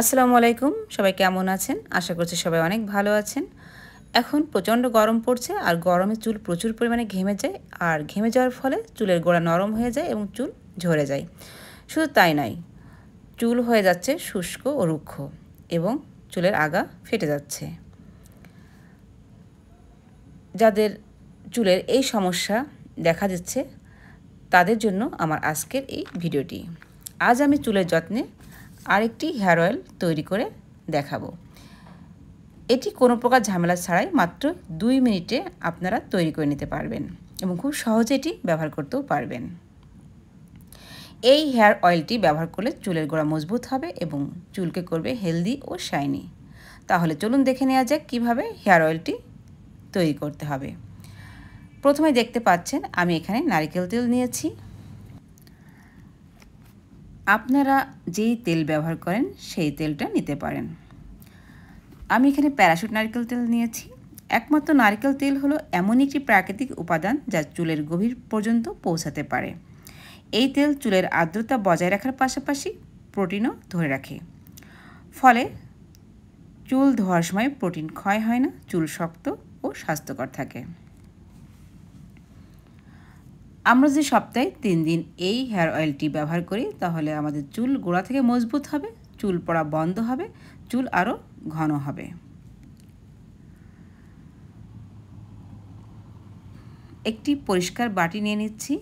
আসসালামু আলাইকুম সবাই কেমন আছেন আশা করছি সবাই অনেক ভালো আছেন এখন প্রচণ্ড গরম পড়ছে আর গরমে চুল প্রচুর পরিমাণে ঘেমে যায় আর ঘেমে যাওয়ার ফলে চুলের গোড়া নরম হয়ে যায় এবং চুল ঝরে যায় শুধু তাই নয় চুল হয়ে যাচ্ছে শুষ্ক ও রুক্ষ এবং চুলের আগা ফেটে যাচ্ছে যাদের চুলের এই সমস্যা দেখা দিচ্ছে তাদের জন্য আমার আজকের এই ভিডিওটি আজ আমি চুলের যত্নে আরেকটি হেয়ার অয়েল তৈরি করে দেখাবো এটি কোনো প্রকার ঝামেলা ছাড়াই মাত্র দুই মিনিটে আপনারা তৈরি করে নিতে পারবেন এবং খুব সহজে এটি ব্যবহার করতেও পারবেন এই হেয়ার অয়েলটি ব্যবহার করলে চুলের গোড়া মজবুত হবে এবং চুলকে করবে হেলদি ও শাইনি তাহলে চলুন দেখে নেওয়া যাক কীভাবে হেয়ার অয়েলটি তৈরি করতে হবে প্রথমে দেখতে পাচ্ছেন আমি এখানে নারিকেল তেল নিয়েছি আপনারা যেই তেল ব্যবহার করেন সেই তেলটা নিতে পারেন আমি এখানে প্যারাশুট নারকেল তেল নিয়েছি একমাত্র নারকেল তেল হলো এমন একটি প্রাকৃতিক উপাদান যা চুলের গভীর পর্যন্ত পৌঁছাতে পারে এই তেল চুলের আর্দ্রতা বজায় রাখার পাশাপাশি প্রোটিনও ধরে রাখে ফলে চুল ধোয়ার সময় প্রোটিন ক্ষয় হয় না চুল শক্ত ও স্বাস্থ্যকর থাকে আমরা যে সপ্তাহে তিন দিন এই হেয়ার অয়েলটি ব্যবহার করি তাহলে আমাদের চুল গোড়া থেকে মজবুত হবে চুল পড়া বন্ধ হবে চুল আরও ঘন হবে একটি পরিষ্কার বাটি নিয়ে নিচ্ছি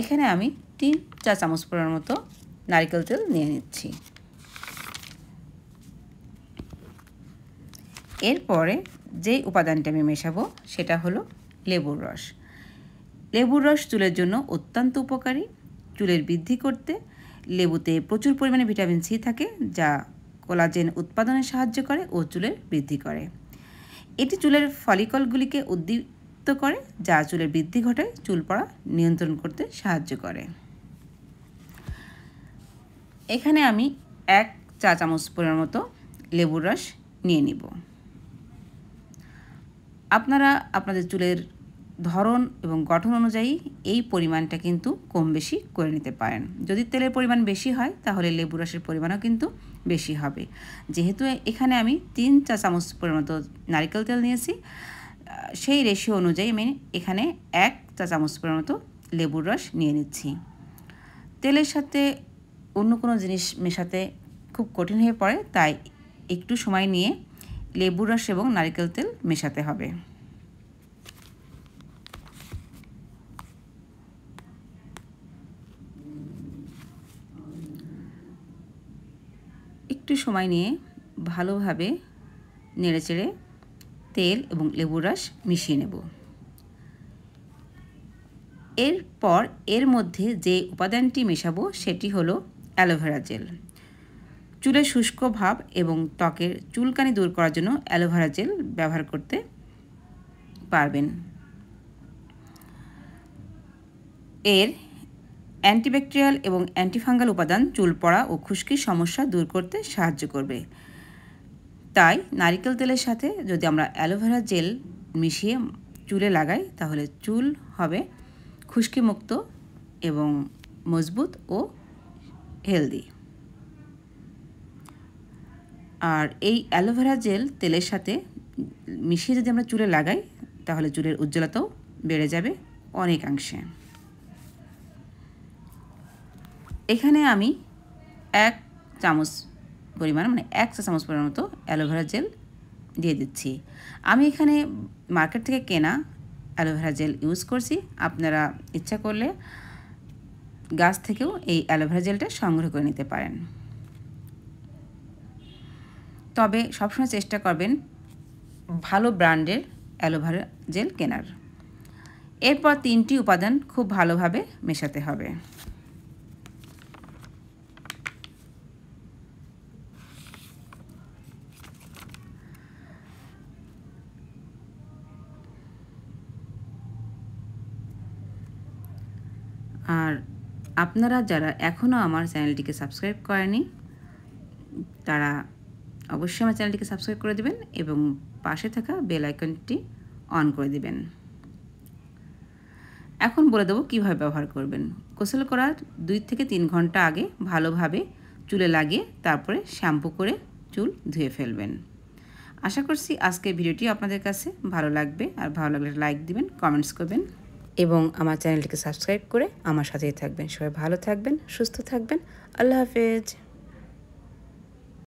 এখানে আমি তিন চা চামচ পরিমাণ মতো নারিকেল তেল নিয়ে নিচ্ছি এরপরে যেই উপাদানটা আমি মেশাবো সেটা হলো লেবুর রস লেবুর রস চুলের জন্য অত্যন্ত উপকারী চুলের বৃদ্ধি করতে লেবুতে প্রচুর পরিমাণে ভিটামিন সি থাকে যা কোলাজেন উৎপাদনে সাহায্য করে ও চুলের বৃদ্ধি করে এটি চুলের ফলিকলগুলিকে উদ্দীপ্ত করে যা চুলের বৃদ্ধি ঘটায় চুল পড়া নিয়ন্ত্রণ করতে সাহায্য করে এখানে আমি এক চা চামচ পরিমাণ মতো লেবুর রস নিয়ে নিব আপনারা আপনাদের চুলের ধরন এবং গঠন অনুযায়ী এই পরিমাণটা কিন্তু কম বেশি করে নিতে পারেন যদি তেলের পরিমাণ বেশি হয় তাহলে লেবু রসের পরিমাণও কিন্তু বেশি হবে যেহেতু এখানে আমি তিন চা চামচ পরিমাণ নারিকেল তেল নিয়েছি সেই রেশিও অনুযায়ী আমি এখানে এক চা চামচ পরিমাণ লেবুর রস নিয়ে নিচ্ছি তেলের সাথে অন্য কোনো জিনিস মেশাতে খুব কঠিন হয়ে পড়ে তাই একটু সময় নিয়ে লেবুর রস এবং নারিকেল তেল মেশাতে হবে একটু সময় নিয়ে ভালোভাবে নেড়েচেড়ে তেল এবং লেবু রস মিশিয়ে নেব এরপর এর মধ্যে যে উপাদানটি মেশাবো সেটি হলো অ্যালোভেরা জেল চুলের শুষ্ক ভাব এবং ত্বকের চুলকানি দূর করার জন্য অ্যালোভেরা জেল ব্যবহার করতে পারবেন এর অ্যান্টিব্যাকটেরিয়াল এবং অ্যান্টিফাঙ্গাল উপাদান চুল পড়া ও খুশকির সমস্যা দূর করতে সাহায্য করবে তাই নারিকেল তেলের সাথে যদি আমরা অ্যালোভেরা জেল মিশিয়ে চুলে লাগাই তাহলে চুল হবে খুশকিমুক্ত এবং মজবুত ও হেলদি আর এই অ্যালোভেরা জেল তেলের সাথে মিশিয়ে যদি আমরা চুলে লাগাই তাহলে চুলের উজ্জ্বলতাও বেড়ে যাবে অনেকাংশে এখানে আমি এক চামচ পরিমাণ মানে এক চা চামচ পরিমাণ মতো অ্যালোভেরা জেল দিয়ে দিচ্ছি আমি এখানে মার্কেট থেকে কেনা অ্যালোভেরা জেল ইউজ করছি আপনারা ইচ্ছা করলে গাছ থেকেও এই অ্যালোভেরা জেলটা সংগ্রহ করে নিতে পারেন তবে সবসময় চেষ্টা করবেন ভালো ব্র্যান্ডের অ্যালোভেরা জেল কেনার এরপর তিনটি উপাদান খুব ভালোভাবে মেশাতে হবে আর আপনারা যারা এখনও আমার চ্যানেলটিকে সাবস্ক্রাইব করেনি তারা অবশ্যই আমার চ্যানেলটিকে সাবস্ক্রাইব করে দেবেন এবং পাশে থাকা বেল আইকনটি অন করে দেবেন এখন বলে দেবো কীভাবে ব্যবহার করবেন গোসল করার দুই থেকে তিন ঘন্টা আগে ভালোভাবে চুলে লাগিয়ে তারপরে শ্যাম্পু করে চুল ধুয়ে ফেলবেন আশা করছি আজকের ভিডিওটি আপনাদের কাছে ভালো লাগবে আর ভালো লাগলে লাইক দিবেন কমেন্টস করবেন এবং আমার চ্যানেলটিকে সাবস্ক্রাইব করে আমার সাথেই থাকবেন সবাই ভালো থাকবেন সুস্থ থাকবেন আল্লাহ হাফেজ